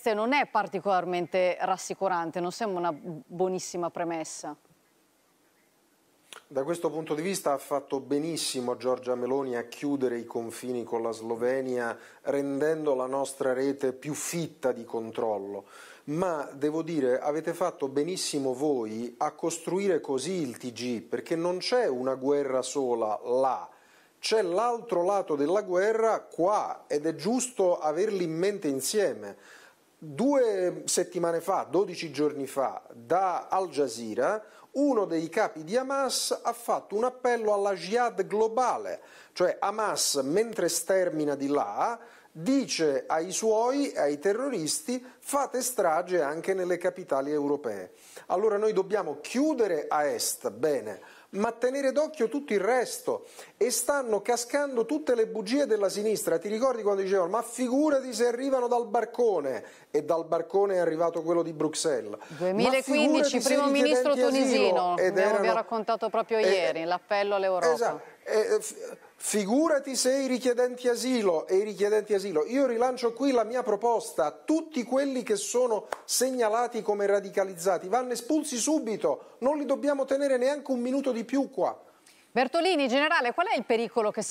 Trieste non è particolarmente rassicurante, non sembra una buonissima premessa. Da questo punto di vista ha fatto benissimo Giorgia Meloni a chiudere i confini con la Slovenia rendendo la nostra rete più fitta di controllo, ma devo dire avete fatto benissimo voi a costruire così il TG perché non c'è una guerra sola là, c'è l'altro lato della guerra qua ed è giusto averli in mente insieme Due settimane fa, 12 giorni fa, da Al Jazeera, uno dei capi di Hamas ha fatto un appello alla jihad globale, cioè Hamas mentre stermina di là dice ai suoi, ai terroristi, fate strage anche nelle capitali europee. Allora noi dobbiamo chiudere a est, bene, ma tenere d'occhio tutto il resto e stanno cascando tutte le bugie della sinistra. Ti ricordi quando dicevano ma figurati se arrivano dal barcone e dal barcone è arrivato quello di Bruxelles. 2015 primo ministro tunisino, ed erano, abbiamo raccontato proprio ieri, l'appello all'Europa. Esatto eh, figurati se i richiedenti asilo e i richiedenti asilo. Io rilancio qui la mia proposta, tutti quelli che sono segnalati come radicalizzati vanno espulsi subito, non li dobbiamo tenere neanche un minuto di più qua. Bertolini, generale, qual è il pericolo che